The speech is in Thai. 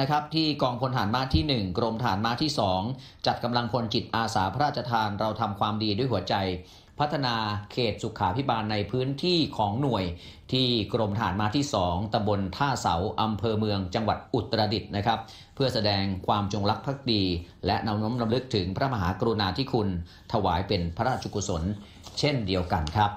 นะครับที่กองพลฐานมาที่ 1 กรมฐานมาที่ 2 จัดกำลังพลจิตอาสาพระราชทานเราทำความดีด้วยหัวใจ พัฒนาเขตสุขาพิบาลในพื้นที่ของหน่วย ที่กรมฐานมาที่ 2ตำบลท่าเสาอำเภอเมืองจังหวัดอุตรดิตถ์นะครับ เพื่อแสดงความจงรักภักดี และนำน้อมรำลึกถึงพระมหากรุณาธิคุณถวายเป็นพระราชกุศล เช่นเดียวกันครับ